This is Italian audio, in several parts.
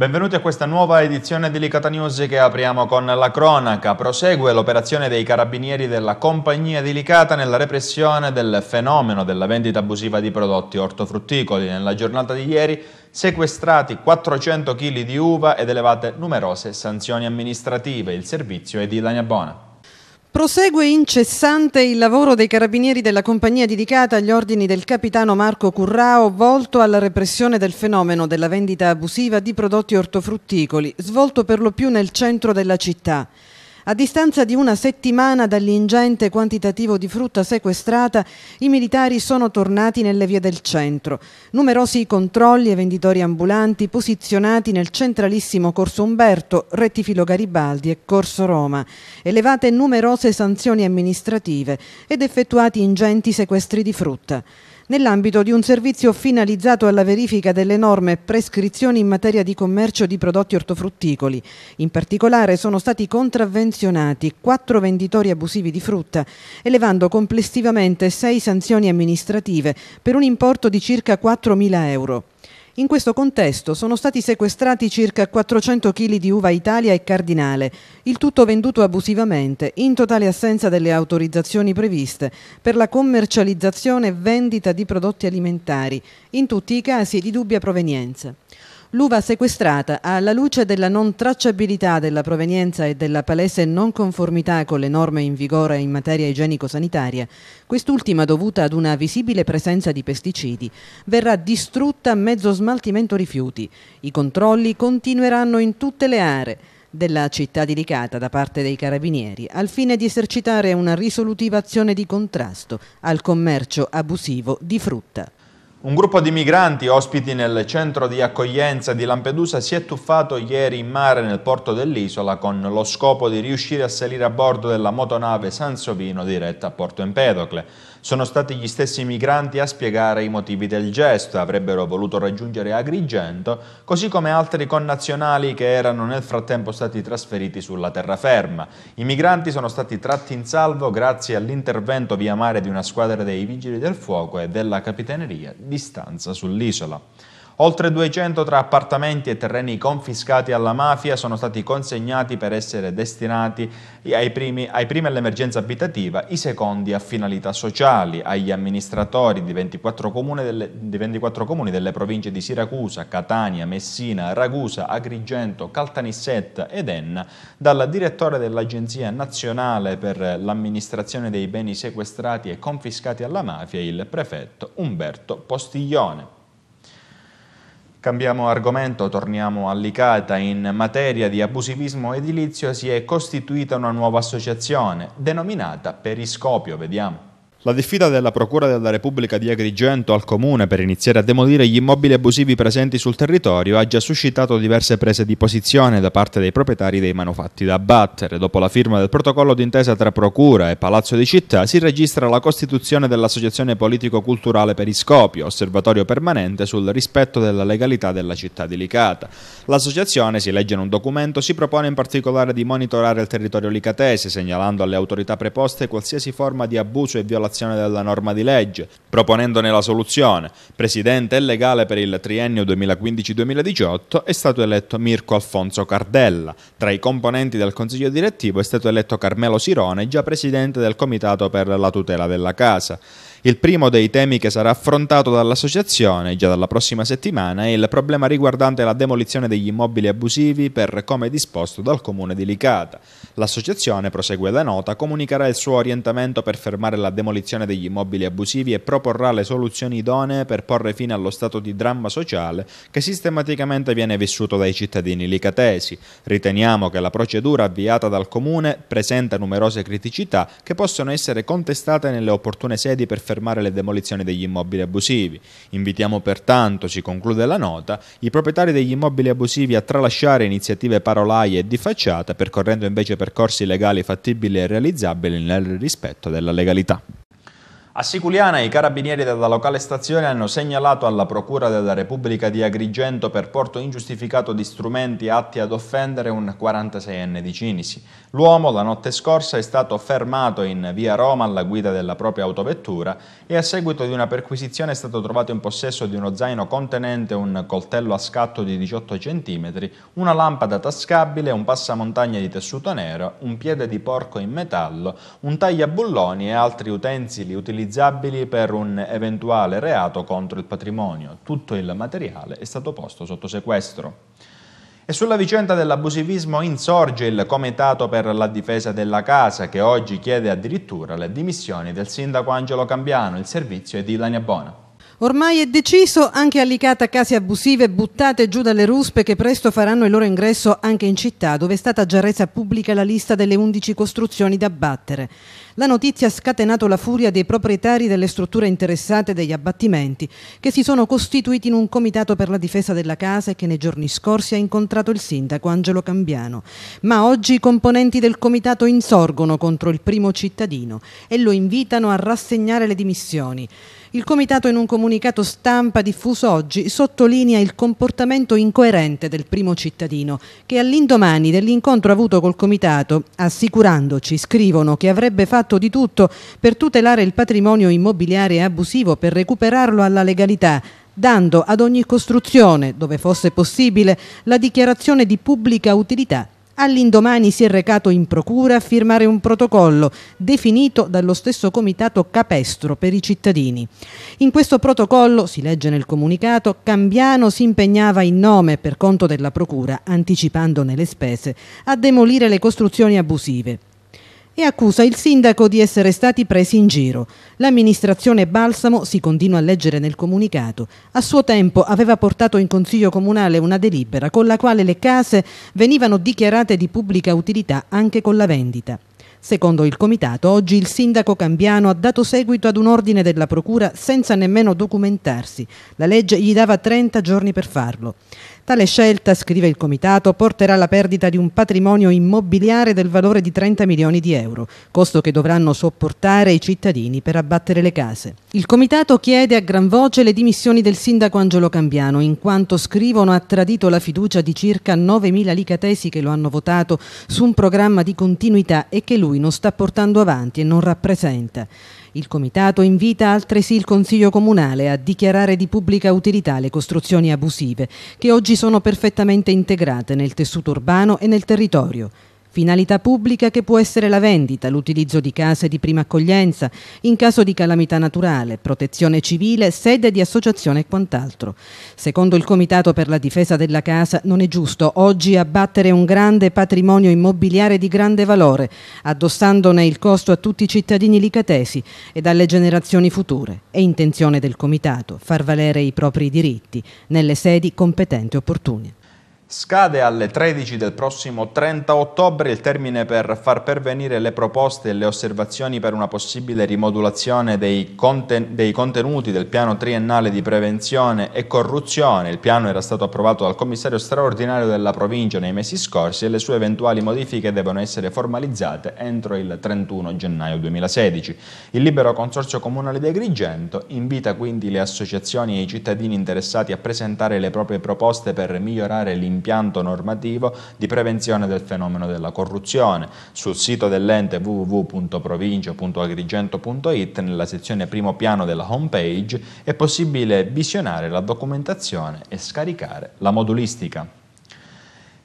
Benvenuti a questa nuova edizione di Licata News che apriamo con la cronaca. Prosegue l'operazione dei carabinieri della compagnia di Licata nella repressione del fenomeno della vendita abusiva di prodotti ortofrutticoli. Nella giornata di ieri sequestrati 400 kg di uva ed elevate numerose sanzioni amministrative. Il servizio è di Ilania Bona. Prosegue incessante il lavoro dei carabinieri della compagnia dedicata agli ordini del capitano Marco Currao volto alla repressione del fenomeno della vendita abusiva di prodotti ortofrutticoli, svolto per lo più nel centro della città. A distanza di una settimana dall'ingente quantitativo di frutta sequestrata, i militari sono tornati nelle vie del centro. Numerosi controlli e venditori ambulanti posizionati nel centralissimo Corso Umberto, Rettifilo Garibaldi e Corso Roma. Elevate numerose sanzioni amministrative ed effettuati ingenti sequestri di frutta nell'ambito di un servizio finalizzato alla verifica delle norme e prescrizioni in materia di commercio di prodotti ortofrutticoli. In particolare sono stati contravvenzionati quattro venditori abusivi di frutta, elevando complessivamente sei sanzioni amministrative per un importo di circa 4.000 euro. In questo contesto sono stati sequestrati circa 400 kg di uva Italia e Cardinale, il tutto venduto abusivamente, in totale assenza delle autorizzazioni previste per la commercializzazione e vendita di prodotti alimentari, in tutti i casi di dubbia provenienza. L'uva sequestrata, alla luce della non tracciabilità della provenienza e della palese non conformità con le norme in vigore in materia igienico-sanitaria, quest'ultima dovuta ad una visibile presenza di pesticidi, verrà distrutta a mezzo smaltimento rifiuti. I controlli continueranno in tutte le aree della città di Licata da parte dei carabinieri al fine di esercitare una risolutiva azione di contrasto al commercio abusivo di frutta. Un gruppo di migranti ospiti nel centro di accoglienza di Lampedusa si è tuffato ieri in mare nel porto dell'isola con lo scopo di riuscire a salire a bordo della motonave Sansovino diretta a Porto Empedocle. Sono stati gli stessi migranti a spiegare i motivi del gesto, avrebbero voluto raggiungere Agrigento, così come altri connazionali che erano nel frattempo stati trasferiti sulla terraferma. I migranti sono stati tratti in salvo grazie all'intervento via mare di una squadra dei Vigili del Fuoco e della Capitaneria di stanza sull'isola. Oltre 200 tra appartamenti e terreni confiscati alla mafia sono stati consegnati per essere destinati ai primi, ai primi all'emergenza abitativa, i secondi a finalità sociali, agli amministratori di 24, delle, di 24 comuni delle province di Siracusa, Catania, Messina, Ragusa, Agrigento, Caltanissetta ed Enna, dal direttore dell'Agenzia Nazionale per l'amministrazione dei beni sequestrati e confiscati alla mafia, il prefetto Umberto Postiglione. Cambiamo argomento, torniamo all'Icata. In materia di abusivismo edilizio si è costituita una nuova associazione, denominata Periscopio. Vediamo. La diffida della Procura della Repubblica di Agrigento al Comune per iniziare a demolire gli immobili abusivi presenti sul territorio ha già suscitato diverse prese di posizione da parte dei proprietari dei manufatti da abbattere. Dopo la firma del protocollo d'intesa tra Procura e Palazzo di Città si registra la costituzione dell'Associazione Politico-Culturale per Iscopio, osservatorio permanente sul rispetto della legalità della città di Licata. L'associazione, si legge in un documento, si propone in particolare di monitorare il territorio licatese, segnalando alle autorità preposte qualsiasi forma di abuso e violazione l'approvazione della norma di legge, proponendone la soluzione. Presidente e legale per il triennio 2015-2018 è stato eletto Mirko Alfonso Cardella. Tra i componenti del consiglio direttivo è stato eletto Carmelo Sirone, già presidente del comitato per la tutela della casa. Il primo dei temi che sarà affrontato dall'associazione già dalla prossima settimana è il problema riguardante la demolizione degli immobili abusivi per come disposto dal comune di Licata. L'associazione, prosegue la nota, comunicherà il suo orientamento per fermare la demolizione degli immobili abusivi e proporrà le soluzioni idonee per porre fine allo stato di dramma sociale che sistematicamente viene vissuto dai cittadini licatesi. Riteniamo che la procedura avviata dal comune presenta numerose criticità che possono essere contestate nelle opportune sedi per fermare le demolizioni degli immobili abusivi. Invitiamo pertanto, si conclude la nota, i proprietari degli immobili abusivi a tralasciare iniziative parolaie e di facciata, percorrendo invece percorsi legali fattibili e realizzabili nel rispetto della legalità. A Siculiana i carabinieri della locale stazione hanno segnalato alla Procura della Repubblica di Agrigento per porto ingiustificato di strumenti atti ad offendere un 46enne di Cinisi. L'uomo la notte scorsa è stato fermato in via Roma alla guida della propria autovettura e a seguito di una perquisizione è stato trovato in possesso di uno zaino contenente un coltello a scatto di 18 cm, una lampada tascabile, un passamontagna di tessuto nero, un piede di porco in metallo, un tagliabulloni e altri utensili utilizzabili per un eventuale reato contro il patrimonio. Tutto il materiale è stato posto sotto sequestro. E sulla vicenda dell'abusivismo insorge il Comitato per la difesa della casa che oggi chiede addirittura le dimissioni del sindaco Angelo Cambiano. Il servizio è di Ilania Bona. Ormai è deciso anche Alicata case abusive buttate giù dalle ruspe che presto faranno il loro ingresso anche in città, dove è stata già resa pubblica la lista delle 11 costruzioni da abbattere. La notizia ha scatenato la furia dei proprietari delle strutture interessate degli abbattimenti, che si sono costituiti in un comitato per la difesa della casa e che nei giorni scorsi ha incontrato il sindaco Angelo Cambiano. Ma oggi i componenti del comitato insorgono contro il primo cittadino e lo invitano a rassegnare le dimissioni. Il Comitato in un comunicato stampa diffuso oggi sottolinea il comportamento incoerente del primo cittadino che all'indomani dell'incontro avuto col Comitato, assicurandoci, scrivono che avrebbe fatto di tutto per tutelare il patrimonio immobiliare abusivo per recuperarlo alla legalità, dando ad ogni costruzione, dove fosse possibile, la dichiarazione di pubblica utilità all'indomani si è recato in procura a firmare un protocollo definito dallo stesso comitato capestro per i cittadini. In questo protocollo, si legge nel comunicato, Cambiano si impegnava in nome per conto della procura, anticipandone le spese, a demolire le costruzioni abusive e accusa il sindaco di essere stati presi in giro. L'amministrazione Balsamo, si continua a leggere nel comunicato, a suo tempo aveva portato in Consiglio Comunale una delibera con la quale le case venivano dichiarate di pubblica utilità anche con la vendita. Secondo il comitato, oggi il sindaco Cambiano ha dato seguito ad un ordine della procura senza nemmeno documentarsi. La legge gli dava 30 giorni per farlo. Tale scelta, scrive il Comitato, porterà alla perdita di un patrimonio immobiliare del valore di 30 milioni di euro, costo che dovranno sopportare i cittadini per abbattere le case. Il Comitato chiede a gran voce le dimissioni del sindaco Angelo Cambiano, in quanto scrivono ha tradito la fiducia di circa 9.000 licatesi che lo hanno votato su un programma di continuità e che lui non sta portando avanti e non rappresenta. Il Comitato invita altresì il Consiglio Comunale a dichiarare di pubblica utilità le costruzioni abusive, che oggi sono perfettamente integrate nel tessuto urbano e nel territorio. Finalità pubblica che può essere la vendita, l'utilizzo di case di prima accoglienza, in caso di calamità naturale, protezione civile, sede di associazione e quant'altro. Secondo il Comitato per la difesa della casa non è giusto oggi abbattere un grande patrimonio immobiliare di grande valore, addossandone il costo a tutti i cittadini licatesi e alle generazioni future. È intenzione del Comitato far valere i propri diritti nelle sedi competenti e opportune. Scade alle 13 del prossimo 30 ottobre il termine per far pervenire le proposte e le osservazioni per una possibile rimodulazione dei, conten dei, contenuti del piano triennale di prevenzione e corruzione. Il piano era stato approvato dal commissario straordinario della provincia nei mesi scorsi e le sue eventuali modifiche devono essere formalizzate entro il 31 gennaio 2016. Il libero consorzio comunale di Agrigento invita quindi le associazioni e i cittadini interessati a presentare le proprie proposte per migliorare l'impianto impianto normativo di prevenzione del fenomeno della corruzione. Sul sito dell'ente www.provincia.agrigento.it nella sezione primo piano della homepage è possibile visionare la documentazione e scaricare la modulistica.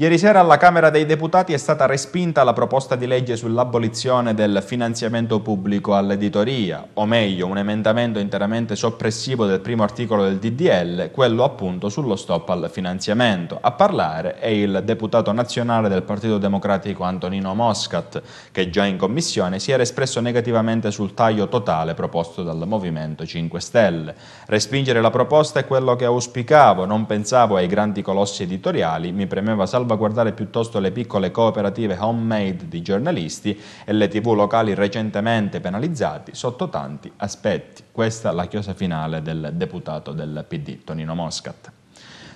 Ieri sera alla Camera dei Deputati è stata respinta la proposta di legge sull'abolizione del finanziamento pubblico all'editoria, o meglio un emendamento interamente soppressivo del primo articolo del DDL, quello appunto sullo stop al finanziamento. A parlare è il deputato nazionale del Partito Democratico Antonino Moscat, che già in commissione si era espresso negativamente sul taglio totale proposto dal Movimento 5 Stelle. Respingere la proposta è quello che auspicavo, non pensavo ai grandi colossi editoriali, mi premeva salvare salvaguardare piuttosto le piccole cooperative homemade di giornalisti e le tv locali recentemente penalizzati sotto tanti aspetti. Questa è la chiosa finale del deputato del PD, Tonino Moscat.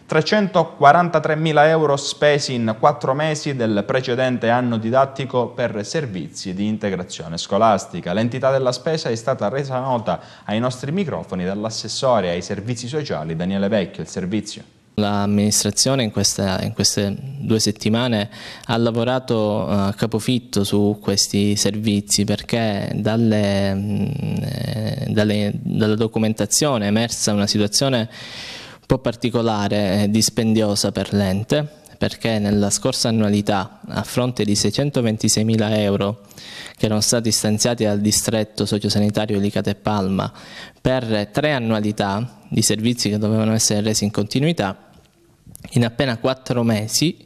343.000 euro spesi in quattro mesi del precedente anno didattico per servizi di integrazione scolastica. L'entità della spesa è stata resa nota ai nostri microfoni dall'assessore ai servizi sociali Daniele Vecchio. Il servizio. L'amministrazione in, in, queste due settimane ha lavorato eh, a capofitto su questi servizi perché dalle, mm, eh, dalle, dalla documentazione è emersa una situazione un po' particolare e dispendiosa per l'ente perché nella scorsa annualità, a fronte di 626 mila euro che erano stati stanziati dal distretto sociosanitario di e Palma per tre annualità di servizi che dovevano essere resi in continuità, in appena quattro mesi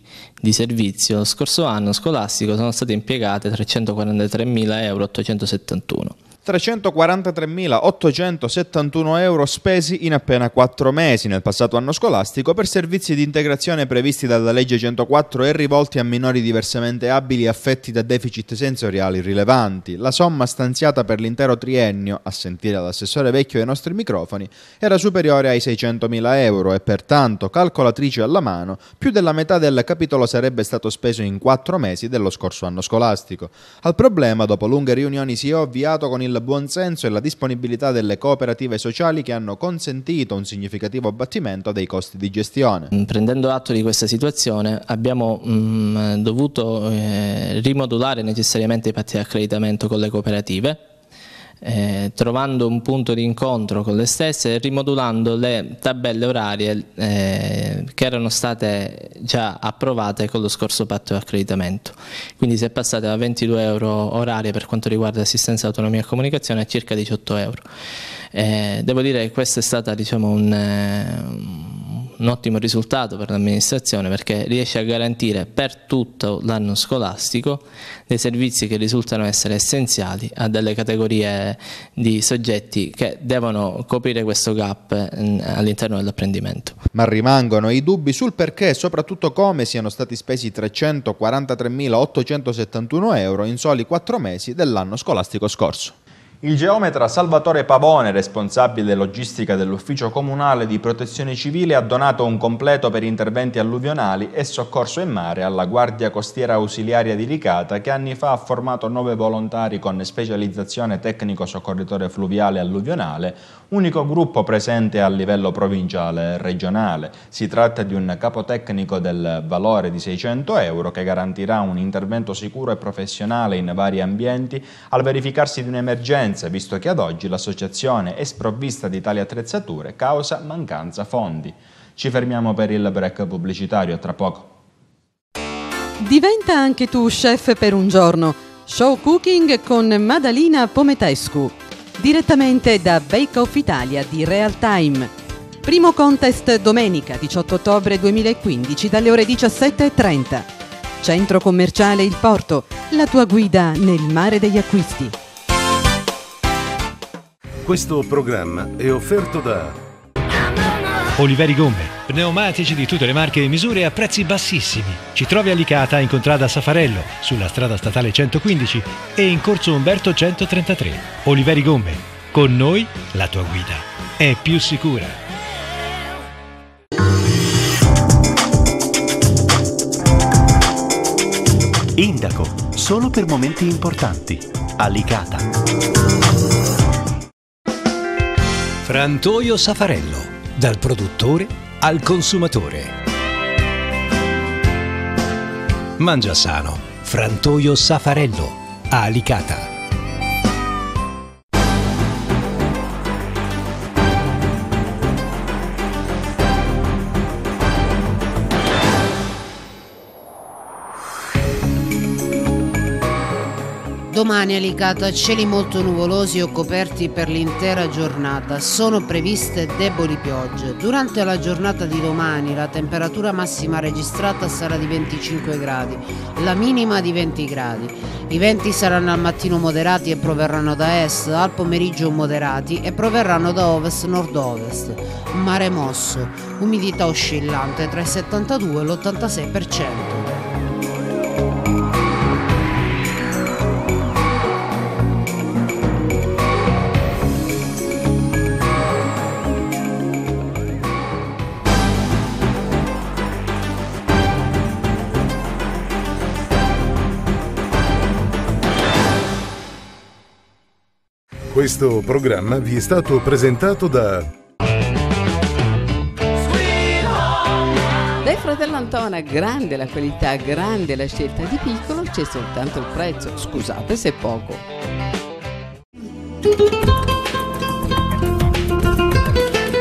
di servizio, lo scorso anno scolastico sono state impiegate 343.871 343.871 euro spesi in appena 4 mesi nel passato anno scolastico per servizi di integrazione previsti dalla legge 104 e rivolti a minori diversamente abili affetti da deficit sensoriali rilevanti. La somma stanziata per l'intero triennio, a sentire l'assessore vecchio ai nostri microfoni, era superiore ai 600.000 euro e pertanto, calcolatrice alla mano, più della metà del capitolo sarebbe stato speso in 4 mesi dello scorso anno scolastico. Al problema, dopo lunghe riunioni, si è avviato con il il buonsenso e la disponibilità delle cooperative sociali che hanno consentito un significativo abbattimento dei costi di gestione. Mm, prendendo atto di questa situazione abbiamo mh, mm, dovuto eh, rimodulare necessariamente i patti di accreditamento con le cooperative eh, trovando un punto di incontro con le stesse e rimodulando le tabelle orarie eh, che erano state già approvate con lo scorso patto di accreditamento. Quindi si è passate da 22 euro orarie per quanto riguarda assistenza, autonomia e comunicazione a circa 18 euro. Eh, devo dire che questa è stata diciamo, un eh, un ottimo risultato per l'amministrazione perché riesce a garantire per tutto l'anno scolastico dei servizi che risultano essere essenziali a delle categorie di soggetti che devono coprire questo gap mm, all'interno dell'apprendimento. Ma rimangono i dubbi sul perché e soprattutto come siano stati spesi 343.871 euro in soli quattro mesi dell'anno scolastico scorso. Il geometra Salvatore Pavone, responsabile logistica dell'Ufficio Comunale di Protezione Civile, ha donato un completo per interventi alluvionali e soccorso in mare alla Guardia Costiera Ausiliaria di Licata, che anni fa ha formato nove volontari con specializzazione tecnico-soccorritore fluviale alluvionale, unico gruppo presente a livello provinciale e regionale. Si tratta di un capotecnico del valore di 600 euro che garantirà un intervento sicuro e professionale in vari ambienti al verificarsi di un'emergenza, visto che ad oggi l'associazione è sprovvista di tali attrezzature causa mancanza fondi. Ci fermiamo per il break pubblicitario, tra poco. Diventa anche tu chef per un giorno. Show Cooking con Madalina Pometescu direttamente da Bake Off Italia di Real Time. Primo contest domenica 18 ottobre 2015 dalle ore 17.30. Centro commerciale Il Porto, la tua guida nel mare degli acquisti. Questo programma è offerto da Oliveri Gomme, pneumatici di tutte le marche e misure a prezzi bassissimi. Ci trovi a Licata in contrada Safarello, sulla strada statale 115 e in corso Umberto 133. Oliveri Gomme, con noi la tua guida è più sicura. Indaco, solo per momenti importanti. Alicata. Frantoio Safarello dal produttore al consumatore. Mangia sano, frantoio Safarello, Alicata. Domani è ligato a cieli molto nuvolosi o coperti per l'intera giornata. Sono previste deboli piogge. Durante la giornata di domani la temperatura massima registrata sarà di 25 gradi, la minima di 20 gradi. I venti saranno al mattino moderati e proverranno da est, al pomeriggio moderati e proverranno da ovest-nord-ovest. Mare mosso, umidità oscillante tra il 72 e l'86%. Questo programma vi è stato presentato da Dai fratello Antona, grande la qualità, grande la scelta di piccolo, c'è soltanto il prezzo, scusate se è poco.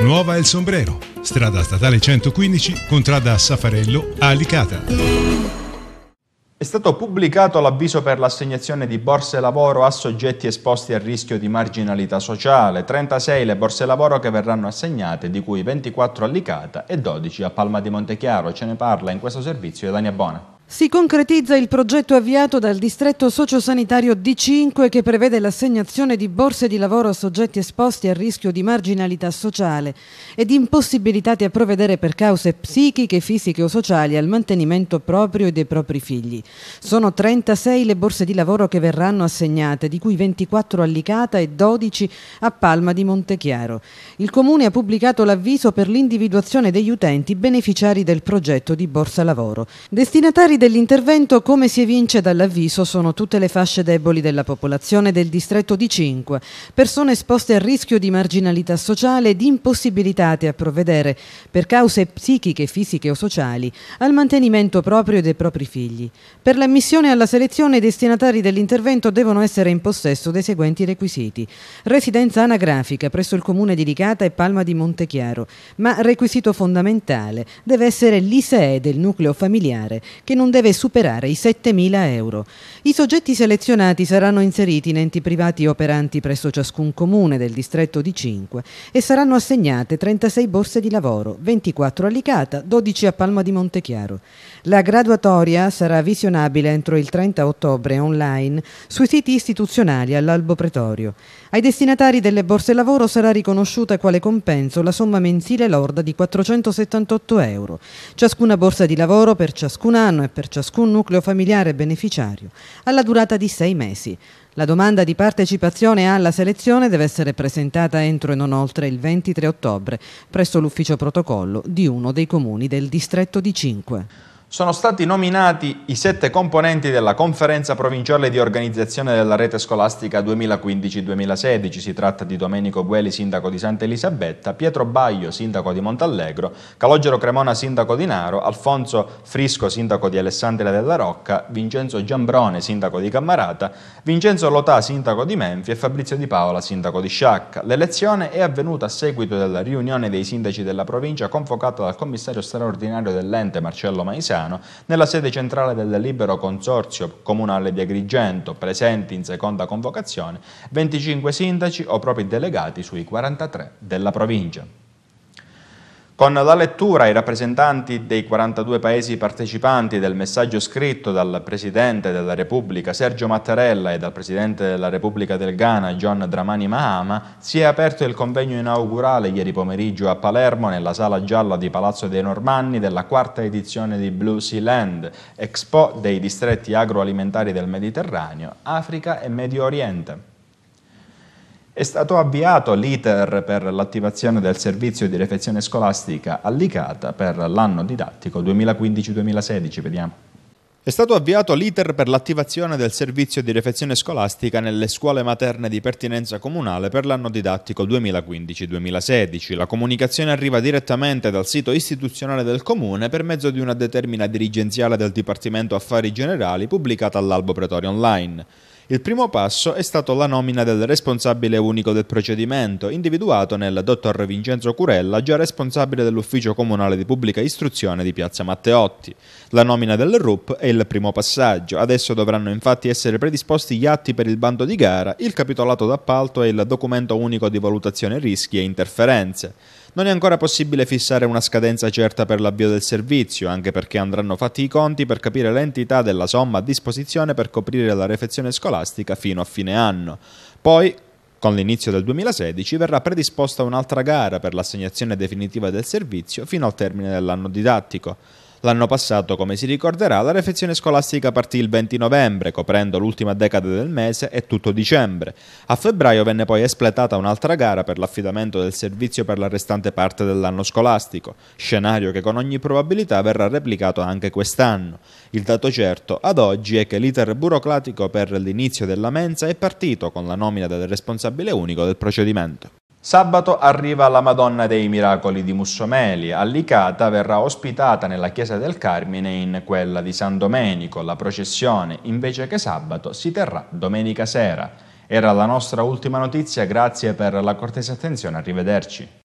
Nuova El Sombrero, strada statale 115, contrada Safarello, Alicata. È stato pubblicato l'avviso per l'assegnazione di borse lavoro a soggetti esposti al rischio di marginalità sociale, 36 le borse lavoro che verranno assegnate, di cui 24 a Licata e 12 a Palma di Montechiaro. Ce ne parla in questo servizio Dania Bona. Si concretizza il progetto avviato dal distretto sociosanitario D5 che prevede l'assegnazione di borse di lavoro a soggetti esposti al rischio di marginalità sociale ed impossibilitati a provvedere per cause psichiche, fisiche o sociali al mantenimento proprio e dei propri figli. Sono 36 le borse di lavoro che verranno assegnate, di cui 24 a Licata e 12 a Palma di Montechiaro. Il Comune ha pubblicato l'avviso per l'individuazione degli utenti beneficiari del progetto di borsa lavoro. Destinatari Beneficiari dell'intervento, come si evince dall'avviso, sono tutte le fasce deboli della popolazione del distretto di 5, persone esposte a rischio di marginalità sociale ed impossibilitate a provvedere, per cause psichiche, fisiche o sociali, al mantenimento proprio dei propri figli. Per l'ammissione alla selezione i destinatari dell'intervento devono essere in possesso dei seguenti requisiti. Residenza anagrafica presso il comune di Licata e Palma di Montechiaro, ma requisito fondamentale deve essere l'ISEE del nucleo familiare che non non deve superare i 7.000 euro. I soggetti selezionati saranno inseriti in enti privati operanti presso ciascun comune del distretto di 5 e saranno assegnate 36 borse di lavoro, 24 a Licata, 12 a Palma di Montechiaro. La graduatoria sarà visionabile entro il 30 ottobre online sui siti istituzionali all'Albo Pretorio. Ai destinatari delle borse lavoro sarà riconosciuta quale compenso la somma mensile lorda di 478 euro. Ciascuna borsa di lavoro per ciascun anno e per ciascun nucleo familiare beneficiario alla durata di sei mesi. La domanda di partecipazione alla selezione deve essere presentata entro e non oltre il 23 ottobre presso l'ufficio protocollo di uno dei comuni del distretto di Cinque sono stati nominati i sette componenti della conferenza provinciale di organizzazione della rete scolastica 2015-2016. Si tratta di Domenico Gueli, sindaco di Santa Elisabetta, Pietro Baglio, sindaco di Montallegro, Calogero Cremona, sindaco di Naro, Alfonso Frisco, sindaco di Alessandria della Rocca, Vincenzo Giambrone, sindaco di Cammarata, Vincenzo Lotà, sindaco di Menfi e Fabrizio Di Paola, sindaco di Sciacca. L'elezione è avvenuta a seguito della riunione dei sindaci della provincia convocata dal commissario straordinario dell'ente Marcello Maisè Bresciano, nella sede centrale del Libero Consorzio Comunale di Agrigento, presenti in seconda convocazione 25 sindaci o propri delegati sui 43 della provincia. Con la lettura ai rappresentanti dei 42 paesi partecipanti del messaggio scritto dal Presidente della Repubblica Sergio Mattarella e dal Presidente della Repubblica del Ghana John Dramani Mahama si è aperto il convegno inaugurale ieri pomeriggio a Palermo nella sala gialla di Palazzo dei Normanni della quarta edizione di Blue Sea Land, Expo dei distretti agroalimentari del Mediterraneo, Africa e Medio Oriente. È stato avviato l'iter per l'attivazione del servizio di refezione scolastica all'ICATA per l'anno didattico 2015-2016. Vediamo. È stato avviato l'iter per l'attivazione del servizio di refezione scolastica nelle scuole materne di pertinenza comunale per l'anno didattico 2015-2016. La comunicazione arriva direttamente dal sito istituzionale del Comune per mezzo di una determina dirigenziale del Dipartimento Affari Generali pubblicata all'Albo Pretorio Online. Il primo passo è stato la nomina del responsabile unico del procedimento, individuato nel dottor Vincenzo Curella, già responsabile dell'ufficio comunale di pubblica istruzione di Piazza Matteotti. La nomina del RUP è il primo passaggio. Adesso dovranno infatti essere predisposti gli atti per il bando di gara, il capitolato d'appalto e il documento unico di valutazione rischi e interferenze. Non è ancora possibile fissare una scadenza certa per l'avvio del servizio, anche perché andranno fatti i conti per capire l'entità della somma a disposizione per coprire la refezione scolastica fino a fine anno. Poi, con l'inizio del 2016 verrà predisposta un'altra gara per l'assegnazione definitiva del servizio fino al termine dell'anno didattico. L'anno passato, come si ricorderà, la refezione scolastica partì il 20 novembre, coprendo l'ultima decade del mese e tutto dicembre. A febbraio venne poi espletata un'altra gara per l'affidamento del servizio per la restante parte dell'anno scolastico, scenario che con ogni probabilità verrà replicato anche quest'anno. Il dato certo ad oggi è che l'iter burocratico per l'inizio della mensa è partito con la nomina del responsabile unico del procedimento. Sabato arriva la Madonna dei Miracoli di Mussomeli, Allicata verrà ospitata nella chiesa del Carmine in quella di San Domenico, la processione invece che sabato si terrà domenica sera. Era la nostra ultima notizia, grazie per la cortese attenzione, arrivederci.